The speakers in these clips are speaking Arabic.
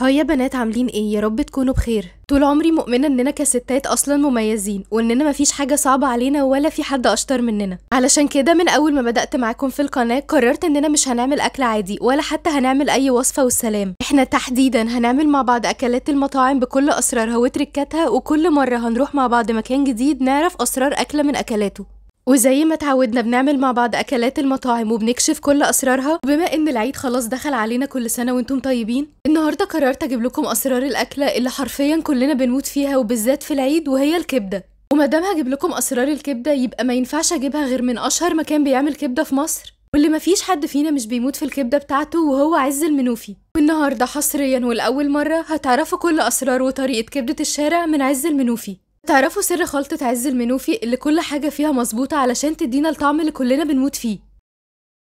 ها يا بنات عاملين ايه يا رب تكونوا بخير طول عمري مؤمنة اننا كستات اصلا مميزين واننا مفيش حاجة صعبة علينا ولا في حد اشطر مننا علشان كده من اول ما بدأت معاكم في القناة قررت اننا مش هنعمل اكل عادي ولا حتى هنعمل اي وصفة والسلام احنا تحديدا هنعمل مع بعض اكلات المطاعم بكل اسرارها وتركاتها وكل مرة هنروح مع بعض مكان جديد نعرف اسرار اكلة من اكلاته وزي ما اتعودنا بنعمل مع بعض اكلات المطاعم وبنكشف كل اسرارها وبما ان العيد خلاص دخل علينا كل سنه وانتم طيبين النهارده قررت اجيب لكم اسرار الاكله اللي حرفيا كلنا بنموت فيها وبالذات في العيد وهي الكبده وما دام هجيب لكم اسرار الكبده يبقى ما ينفعش اجيبها غير من اشهر مكان بيعمل كبده في مصر واللي مفيش حد فينا مش بيموت في الكبده بتاعته وهو عز المنوفي والنهارده حصريا ولاول مره هتعرفوا كل اسرار وطريقه كبده الشارع من عز المنوفي تعرفوا سر خلطة عز المنوفي اللي كل حاجة فيها مظبوطة علشان تدينا الطعم اللي كلنا بنموت فيه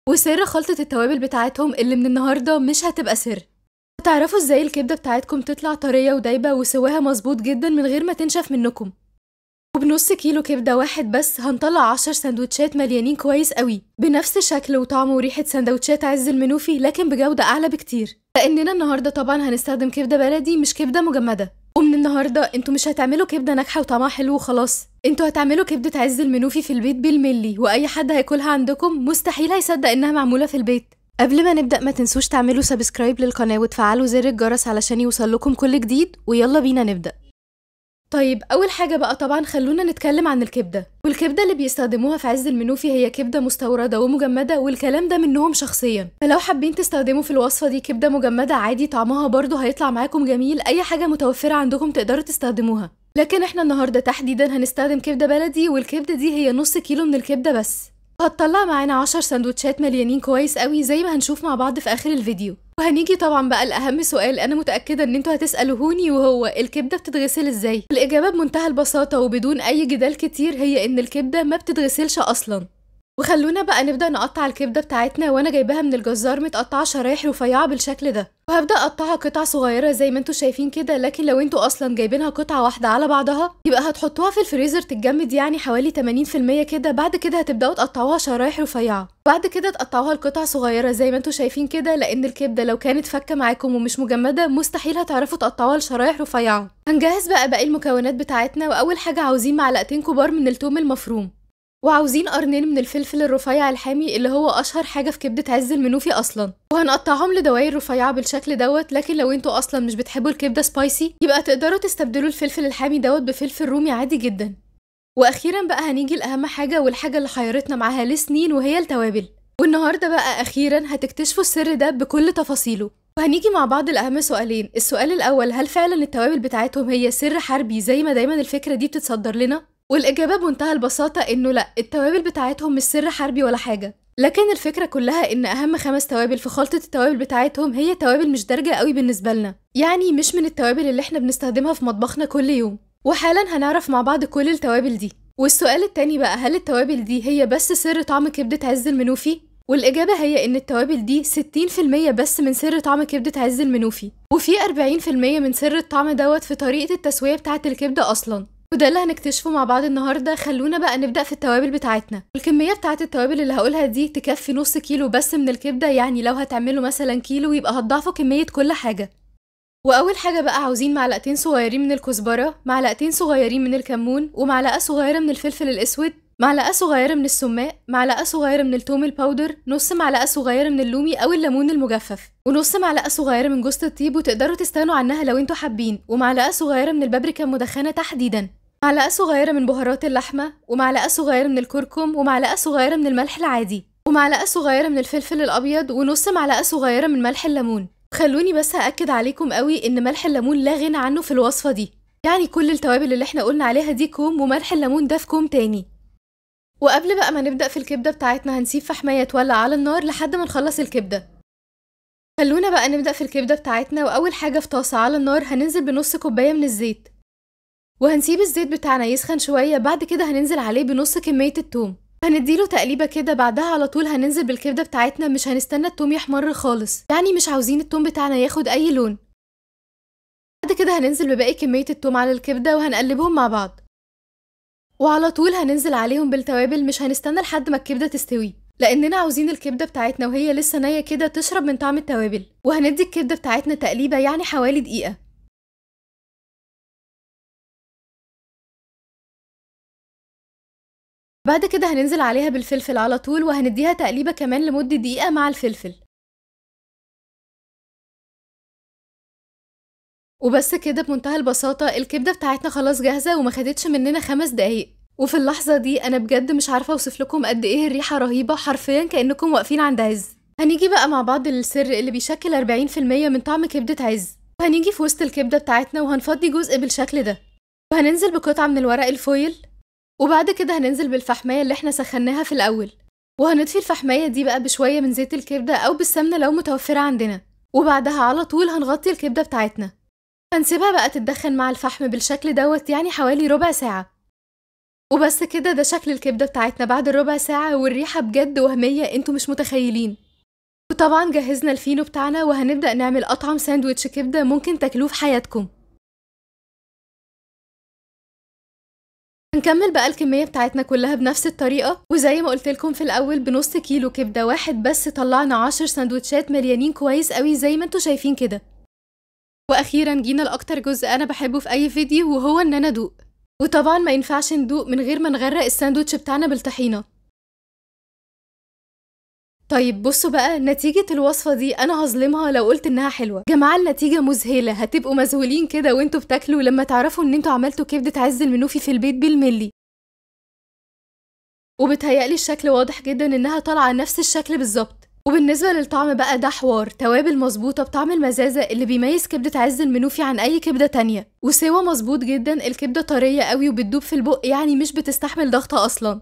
وسر خلطة التوابل بتاعتهم اللي من النهاردة مش هتبقى سر تعرفوا ازاي الكبدة بتاعتكم تطلع طرية ودايبة وسواها مظبوط جدا من غير ما تنشف منكم وبنص كيلو كبدة واحد بس هنطلع عشر سندوتشات مليانين كويس قوي بنفس شكل وطعم وريحة سندوتشات عز المنوفي لكن بجودة أعلى بكتير لأننا النهاردة طبعا هنستخدم كبدة بلدي مش كبدة مجمدة ومن النهارده انتوا مش هتعملوا كبده ناجحه وطعمها حلو وخلاص انتوا هتعملوا كبده عز المنوفي في البيت بالملي واي حد هياكلها عندكم مستحيل هيصدق انها معموله في البيت قبل ما نبدا ما تنسوش تعملوا سبسكرايب للقناه وتفعلوا زر الجرس علشان يوصل لكم كل جديد ويلا بينا نبدا طيب أول حاجة بقى طبعا خلونا نتكلم عن الكبدة والكبدة اللي بيستخدموها في عز المنوفي هي كبدة مستوردة ومجمدة والكلام ده منهم شخصيا فلو حابين تستخدموا في الوصفة دي كبدة مجمدة عادي طعمها برضو هيطلع معاكم جميل أي حاجة متوفرة عندكم تقدروا تستخدموها لكن احنا النهاردة تحديدا هنستخدم كبدة بلدي والكبدة دي هي نص كيلو من الكبدة بس هتطلع معانا عشر سندوتشات مليانين كويس قوي زي ما هنشوف مع بعض في آخر الفيديو وهنيجي طبعا بقى لاهم سؤال انا متاكده ان انتوا هتسالوهوني وهو الكبده بتتغسل ازاي الاجابه بمنتهى البساطه وبدون اي جدال كتير هي ان الكبده ما بتتغسلش اصلا وخلونا بقى نبدأ نقطع الكبدة بتاعتنا وأنا جايباها من الجزار متقطعة شرايح رفيعة بالشكل ده وهبدأ أقطعها قطع صغيرة زي ما انتوا شايفين كده لكن لو انتوا أصلا جايبينها قطعة واحدة على بعضها يبقى هتحطوها في الفريزر تتجمد يعني حوالي 80% كده بعد كده هتبدأوا تقطعوها شرايح رفيعة بعد كده تقطعوها لقطع صغيرة زي ما انتوا شايفين كده لأن الكبدة لو كانت فكة معاكم ومش مجمدة مستحيل هتعرفوا تقطعوها لشرايح رفيعة هنجهز بقى باقي المكونات بتاعتنا وأول حاجة عاوزين معلقتين كبار من الثوم المفروم وعاوزين قرنين من الفلفل الرفيع الحامي اللي هو اشهر حاجه في كبده عز المنوفي اصلا وهنقطعهم لدوائر رفيعه بالشكل دوت لكن لو انتوا اصلا مش بتحبوا الكبده سبايسي يبقى تقدروا تستبدلوا الفلفل الحامي دوت بفلفل رومي عادي جدا واخيرا بقى هنيجي لاهم حاجه والحاجه اللي حيرتنا معاها لسنين وهي التوابل والنهارده بقى اخيرا هتكتشفوا السر ده بكل تفاصيله وهنيجي مع بعض لأهم سؤالين السؤال الأول هل فعلا التوابل بتاعتهم هي سر حربي زي ما دايما الفكرة دي بتتصدر لنا؟ والاجابه بمنتهى البساطه انه لا التوابل بتاعتهم مش سر حربي ولا حاجه لكن الفكره كلها ان اهم خمس توابل في خلطه التوابل بتاعتهم هي توابل مش دارجه قوي بالنسبه لنا يعني مش من التوابل اللي احنا بنستخدمها في مطبخنا كل يوم وحالا هنعرف مع بعض كل التوابل دي والسؤال التاني بقى هل التوابل دي هي بس سر طعم كبده عز المنوفي والإجابة هي إن التوابل دي 60% بس من سر طعم كبدة عز المنوفي وفي 40% من سر الطعم دوت في طريقة التسوية بتاعة الكبدة أصلا وده اللي هنكتشفه مع بعض النهارده خلونا بقى نبدا في التوابل بتاعتنا الكميه بتاعت التوابل اللي هقولها دي تكفي نص كيلو بس من الكبده يعني لو هتعملوا مثلا كيلو يبقى هتضاعفوا كميه كل حاجه واول حاجه بقى عاوزين معلقتين صغيرين من الكزبره معلقتين صغيرين من الكمون ومعلقه صغيره من الفلفل الاسود معلقه صغيره من السماق معلقه صغيره من التوم الباودر نص معلقه صغيره من اللومي او الليمون المجفف ونص معلقه صغيره من جوزة الطيب وتقدروا تستغنوا عنها لو انتوا حابين ومعلقه صغيره من البابريكا المدخنه تحديدا معلقة صغيرة من بهارات اللحمة ومعلقة صغيرة من الكركم ومعلقة صغيرة من الملح العادي ومعلقة صغيرة من الفلفل الأبيض ونص معلقة صغيرة من ملح الليمون خلوني بس هأكد عليكم قوي إن ملح الليمون لا غنى عنه في الوصفة دي يعني كل التوابل اللي احنا قلنا عليها دي كوم وملح الليمون ده في كوم تاني وقبل بقى ما نبدأ في الكبدة بتاعتنا هنسيب فحماية تولع على النار لحد ما نخلص الكبدة خلونا بقى نبدأ في الكبدة بتاعتنا وأول حاجة في طاسة على النار هننزل بنص كوباية من الزيت وهنسيب الزيت بتاعنا يسخن شوية بعد كده هننزل عليه بنص كمية التوم هنديله تقليبه كده بعدها على طول هننزل بالكبده بتاعتنا مش هنستنى التوم يحمر خالص يعني مش عاوزين التوم بتاعنا ياخد اي لون بعد كده هننزل بباقي كميه التوم على الكبده وهنقلبهم مع بعض وعلى طول هننزل عليهم بالتوابل مش هنستنى لحد ما الكبده تستوي لاننا عاوزين الكبده بتاعتنا وهي لسه نيه كده تشرب من طعم التوابل وهندي الكبده بتاعتنا تقليبه يعني حوالي دقيقه بعد كده هننزل عليها بالفلفل على طول وهنديها تقليبة كمان لمدة دقيقة مع الفلفل وبس كده بمنتهى البساطة الكبدة بتاعتنا خلاص جاهزة وما خدتش مننا خمس دقايق وفي اللحظة دي أنا بجد مش عارفة أوصف لكم قد إيه الريحة رهيبة حرفيا كأنكم واقفين عند عز هنيجي بقى مع بعض للسر اللي بيشكل 40% من طعم كبدة عز وهنيجي في وسط الكبدة بتاعتنا وهنفضي جزء بالشكل ده وهننزل بقطعة من الورق الفويل وبعد كده هننزل بالفحماية اللي احنا سخناها في الأول وهنطفي الفحماية دي بقى بشوية من زيت الكبدة أو بالسمنة لو متوفرة عندنا وبعدها على طول هنغطي الكبدة بتاعتنا هنسيبها بقى تتدخن مع الفحم بالشكل دوت يعني حوالي ربع ساعة وبس كده ده شكل الكبدة بتاعتنا بعد الربع ساعة والريحة بجد وهمية انتوا مش متخيلين وطبعا جهزنا الفينو بتاعنا وهنبدأ نعمل أطعم ساندويتش كبدة ممكن تاكلوه في حياتكم هنكمل بقى الكمية بتاعتنا كلها بنفس الطريقة وزي ما قلت لكم في الأول بنص كيلو كبدة واحد بس طلعنا عشر سندوتشات مليانين كويس قوي زي ما انتوا شايفين كده وأخيرا جينا لأكتر جزء أنا بحبه في أي فيديو وهو إن أنا أدوق وطبعا ما ينفعش ندوق من غير ما نغرق الساندوتش بتاعنا بالطحينة طيب بصوا بقى نتيجة الوصفة دي أنا هظلمها لو قلت إنها حلوة جماعة النتيجة مذهلة هتبقوا مذهولين كده وانتوا بتاكلوا لما تعرفوا إن انتوا عملتوا كبدة عز المنوفي في البيت بالملي وبتهيألي الشكل واضح جدا إنها طالعة نفس الشكل بالظبط وبالنسبة للطعم بقى ده حوار توابل مظبوطة بطعم المزازة اللي بيميز كبدة عز المنوفي عن أي كبدة تانية وسوى مظبوط جدا الكبدة طرية قوي وبتدوب في البق يعني مش بتستحمل ضغطة أصلا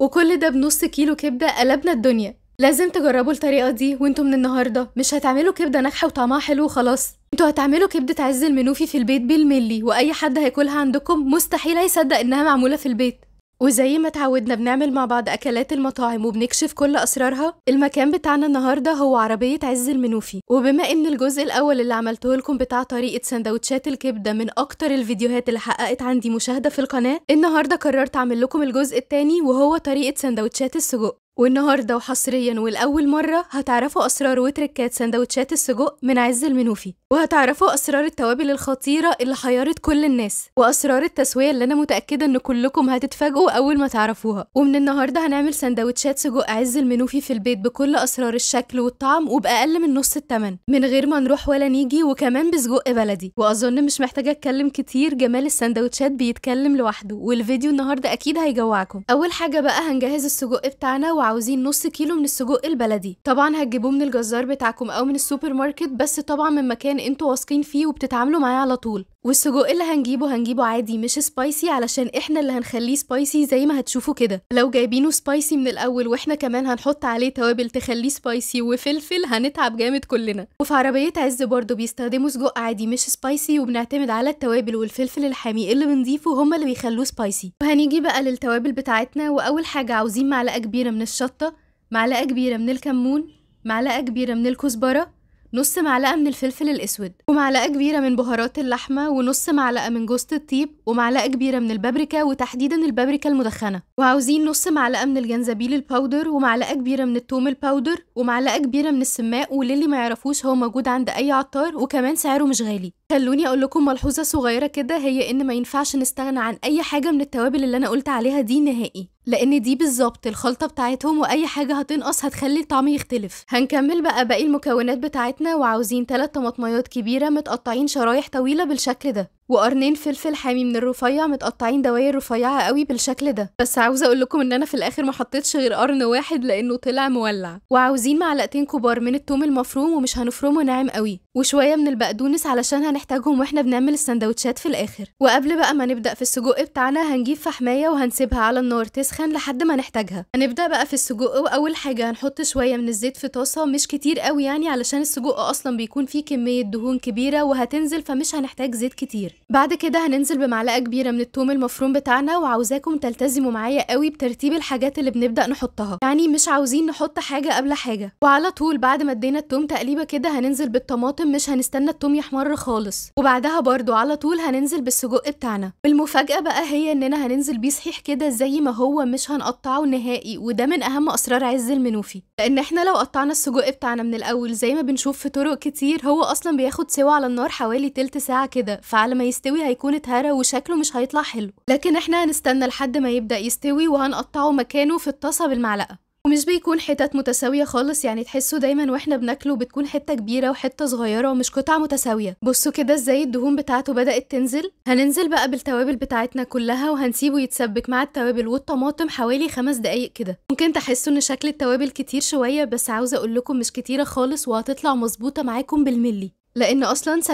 وكل ده بنص كيلو كبدة قلبنا الدنيا لازم تجربوا الطريقه دي وانتوا من النهارده مش هتعملوا كبده ناجحه وطعمها حلو وخلاص انتوا هتعملوا كبده عز المنوفي في البيت بالملي واي حد هياكلها عندكم مستحيل هيصدق انها معموله في البيت وزي ما اتعودنا بنعمل مع بعض اكلات المطاعم وبنكشف كل اسرارها المكان بتاعنا النهارده هو عربيه عز المنوفي وبما ان الجزء الاول اللي عملته لكم بتاع طريقه سندوتشات الكبده من اكتر الفيديوهات اللي حققت عندي مشاهده في القناه النهارده قررت اعمل لكم الجزء الثاني وهو طريقه سندوتشات السجق والنهاردة وحصريا ولأول مرة هتعرفوا أسرار وتركات سندوتشات السجق من عز المنوفي وهتعرفوا أسرار التوابل الخطيرة اللي حيرت كل الناس وأسرار التسوية اللي أنا متأكدة إن كلكم هتتفاجئوا أول ما تعرفوها ومن النهاردة هنعمل سندوتشات سجق عز المنوفي في البيت بكل أسرار الشكل والطعم وبأقل من نص التمن من غير ما نروح ولا نيجي وكمان بسجق بلدي وأظن مش محتاجة أتكلم كتير جمال السندوتشات بيتكلم لوحده والفيديو النهاردة أكيد هيجوعكم أول حاجة بقى هنجهز السجق بتاعنا عاوزين نص كيلو من السجق البلدي طبعا هتجيبوه من الجزار بتاعكم او من السوبر ماركت بس طبعا من مكان انتوا واثقين فيه وبتتعاملوا معاه على طول والسجق اللي هنجيبه هنجيبه عادي مش سبايسي علشان احنا اللي هنخليه سبايسي زي ما هتشوفوا كده لو جايبينه سبايسي من الاول واحنا كمان هنحط عليه توابل تخليه سبايسي وفلفل هنتعب جامد كلنا وفي عربيه عز برضو بيستخدموا سجق عادي مش سبايسي وبنعتمد على التوابل والفلفل الحامي اللي بنضيفه هما اللي بيخلوه سبايسي وهنيجي بقى للتوابل بتاعتنا واول حاجه عاوزين معلقه كبيره من الشطه معلقه كبيره من الكمون معلقه كبيره من الكزبره نص معلقة من الفلفل الأسود ومعلقة كبيرة من بهارات اللحمة ونص معلقة من جوزة الطيب ومعلقة كبيرة من البابريكا وتحديدا البابريكا المدخنة وعاوزين نص معلقة من الجنزبيل الباودر ومعلقة كبيرة من التوم الباودر ومعلقة كبيرة من السماق وللي ما يعرفوش هو موجود عند أي عطار وكمان سعره مش غالي خلوني اقول لكم ملحوظه صغيره كده هي ان ما ينفعش نستغنى عن اي حاجه من التوابل اللي انا قلت عليها دي نهائي لان دي بالظبط الخلطه بتاعتهم واي حاجه هتنقص هتخلي الطعم يختلف هنكمل بقى باقي المكونات بتاعتنا وعاوزين 3 طماطميات كبيره متقطعين شرايح طويله بالشكل ده وقرنين فلفل حامي من الرفيع متقطعين دواير رفيعه قوي بالشكل ده بس عاوزه اقول لكم ان انا في الاخر ما حطيتش غير قرن واحد لانه طلع مولع وعاوزين معلقتين كبار من التوم المفروم ومش هنفرمه ناعم قوي وشويه من البقدونس علشان هنحتاجهم واحنا بنعمل السندوتشات في الاخر وقبل بقى ما نبدا في السجق بتاعنا هنجيب فحمايه وهنسيبها على النار تسخن لحد ما نحتاجها هنبدا بقى في السجق واول حاجه هنحط شويه من الزيت في طاسه مش كتير قوي يعني علشان السجق اصلا بيكون فيه كميه دهون كبيره وهتنزل فمش هنحتاج زيت كتير بعد كده هننزل بمعلقه كبيره من التوم المفروم بتاعنا وعاوزاكم تلتزموا معايا قوي بترتيب الحاجات اللي بنبدا نحطها يعني مش عاوزين نحط حاجه قبل حاجه وعلى طول بعد ما ادينا التوم تقليبه كده هننزل بالطماطم مش هنستنى التوم يحمر خالص وبعدها برضو على طول هننزل بالسجق بتاعنا المفاجاه بقى هي اننا هننزل بيه صحيح كده زي ما هو مش هنقطعه نهائي وده من اهم اسرار عز المنوفي لان احنا لو قطعنا السجق بتاعنا من الاول زي ما بنشوف في طرق كتير هو اصلا بياخد سوا على النار حوالي تلت ساعه كده فعلى ما يستوي هيكون اتهرى وشكله مش هيطلع حلو لكن احنا هنستنى لحد ما يبدا يستوي وهنقطعه مكانه في الطاسه بالمعلقه ومش بيكون حتت متساويه خالص يعني تحسوا دايما واحنا بناكله بتكون حته كبيره وحته صغيره ومش قطع متساويه بصوا كده ازاي الدهون بتاعته بدات تنزل هننزل بقى بالتوابل بتاعتنا كلها وهنسيبه يتسبك مع التوابل والطماطم حوالي خمس دقايق كده ممكن تحسوا ان شكل التوابل كتير شويه بس عاوزه اقول لكم مش كتيره خالص وهتطلع مظبوطه معاكم بالملي لأن أصلا 70%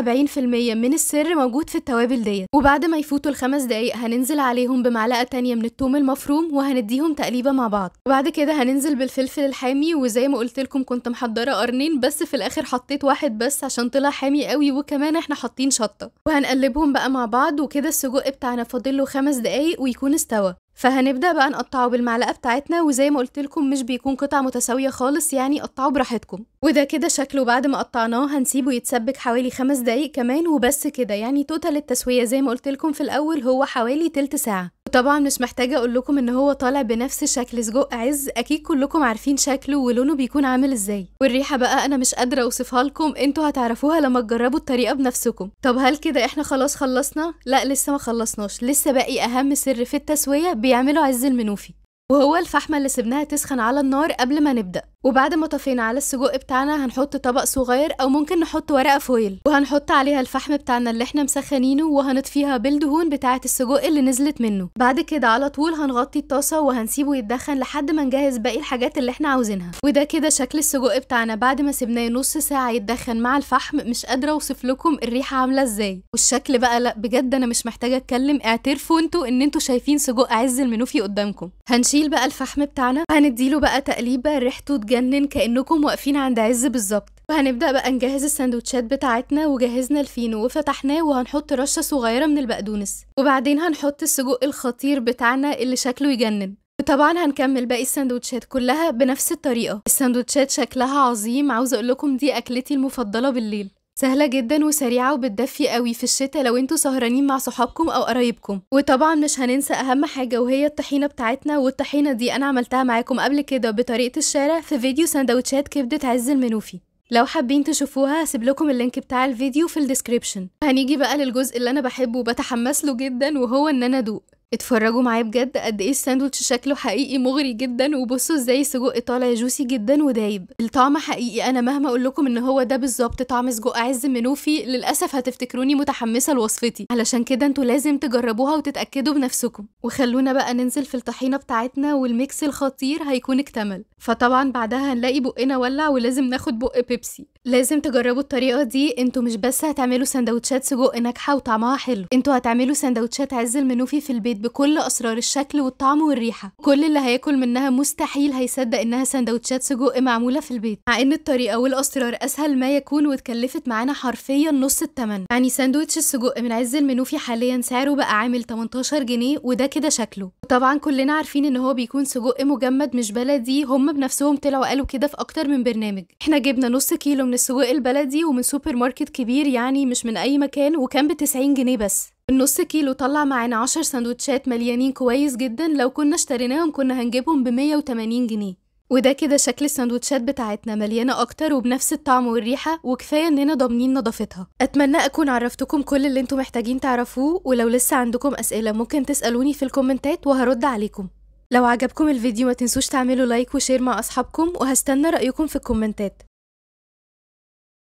من السر موجود في التوابل ديت وبعد ما يفوتوا الخمس دقايق هننزل عليهم بمعلقة تانية من التوم المفروم وهنديهم تقليبة مع بعض وبعد كده هننزل بالفلفل الحامي وزي ما قلت لكم كنت محضرة قرنين بس في الآخر حطيت واحد بس عشان طلع حامي قوي وكمان احنا حاطين شطة وهنقلبهم بقى مع بعض وكده السجق بتاعنا فاضل له خمس دقايق ويكون استوى فهنبدأ بقى نقطعه بالمعلقة بتاعتنا وزي ما قلت لكم مش بيكون قطع متساوية خالص يعني قطعه براحتكم وده كده شكله بعد ما قطعناه هنسيبه يتسبك حوالي خمس دقايق كمان وبس كده يعني توتال التسوية زي ما قلت لكم في الأول هو حوالي تلت ساعة وطبعا مش محتاجه اقول لكم ان هو طالع بنفس شكل سجق عز اكيد كلكم عارفين شكله ولونه بيكون عامل ازاي والريحه بقى انا مش قادره اوصفها لكم انتوا هتعرفوها لما تجربوا الطريقه بنفسكم طب هل كده احنا خلاص خلصنا لا لسه ما خلصناش لسه باقي اهم سر في التسويه بيعملوا عز المنوفي وهو الفحمه اللي سبناها تسخن على النار قبل ما نبدا وبعد ما طفينا على السجق بتاعنا هنحط طبق صغير او ممكن نحط ورقه فويل وهنحط عليها الفحم بتاعنا اللي احنا مسخنينه وهنطفيها بالدهون بتاعه السجق اللي نزلت منه بعد كده على طول هنغطي الطاسه وهنسيبه يتدخن لحد ما نجهز باقي الحاجات اللي احنا عاوزينها وده كده شكل السجق بتاعنا بعد ما سيبناه نص ساعه يتدخن مع الفحم مش قادره اوصف لكم الريحه عامله ازاي والشكل بقى لا بجد انا مش محتاجه اتكلم اعترفوا انتوا ان انتوا شايفين سجق عز المنوفي قدامكم هنشيل بقى الفحم بتاعنا هنديله بقى تقليبه ريحته بتجنن كأنكم واقفين عند عز بالظبط وهنبدأ بقى نجهز السندوتشات بتاعتنا وجهزنا الفينو وفتحناه وهنحط رشة صغيرة من البقدونس وبعدين هنحط السجق الخطير بتاعنا اللي شكله يجنن وطبعا هنكمل باقي السندوتشات كلها بنفس الطريقة السندوتشات شكلها عظيم عاوزة اقول لكم دي اكلتي المفضلة بالليل سهلة جدا وسريعة وبتدفي قوي في الشتاء لو انتوا سهرانين مع صحابكم او قرايبكم وطبعا مش هننسى اهم حاجة وهي الطحينة بتاعتنا والطحينة دي انا عملتها معاكم قبل كده بطريقة الشارع في فيديو سندوتشات كبدة عز المنوفي لو حابين تشوفوها هسيب لكم اللينك بتاع الفيديو في الديسكريبشن هنيجي بقى للجزء اللي انا بحبه وبتحمس له جدا وهو ان انا ادوق اتفرجوا معايا بجد قد ايه الساندوتش شكله حقيقي مغري جدا وبصوا ازاي السجق طالع جوسي جدا ودايب الطعم حقيقي انا مهما اقول لكم ان هو ده بالظبط طعم سجق عز منوفي للاسف هتفتكروني متحمسه لوصفتي علشان كده انتوا لازم تجربوها وتتاكدوا بنفسكم وخلونا بقى ننزل في الطحينه بتاعتنا والميكس الخطير هيكون اكتمل فطبعا بعدها هنلاقي بقنا ولع ولازم ناخد بق بيبسي لازم تجربوا الطريقه دي انتوا مش بس هتعملوا سندوتشات سجق ناجحه وطعمها حلو انتوا هتعملوا سندوتشات عز المنوفي في البيت بكل اسرار الشكل والطعم والريحه كل اللي هياكل منها مستحيل هيصدق انها سندوتشات سجق معموله في البيت مع ان الطريقه والاسرار اسهل ما يكون واتكلفت معانا حرفيا نص الثمن يعني ساندوتش السجق من عز المنوفي حاليا سعره بقى عامل 18 جنيه وده كده شكله وطبعا كلنا عارفين ان هو بيكون سجق مجمد مش بلدي هم بنفسهم طلعوا قالوا كده في اكتر من برنامج احنا جبنا نص كيلو من السجق البلدي ومن سوبر ماركت كبير يعني مش من اي مكان وكان ب 90 جنيه بس النص كيلو طلع معانا عشر سندوتشات مليانين كويس جدا لو كنا اشتريناهم كنا هنجيبهم بمية وتمانين جنيه وده كده شكل السندوتشات بتاعتنا مليانة أكتر وبنفس الطعم والريحة وكفاية إننا ضامنين نظافتها أتمنى أكون عرفتكم كل اللي انتم محتاجين تعرفوه ولو لسه عندكم أسئلة ممكن تسألوني في الكومنتات وهرد عليكم لو عجبكم الفيديو ما تنسوش تعملوا لايك وشير مع أصحابكم وهستنى رأيكم في الكومنتات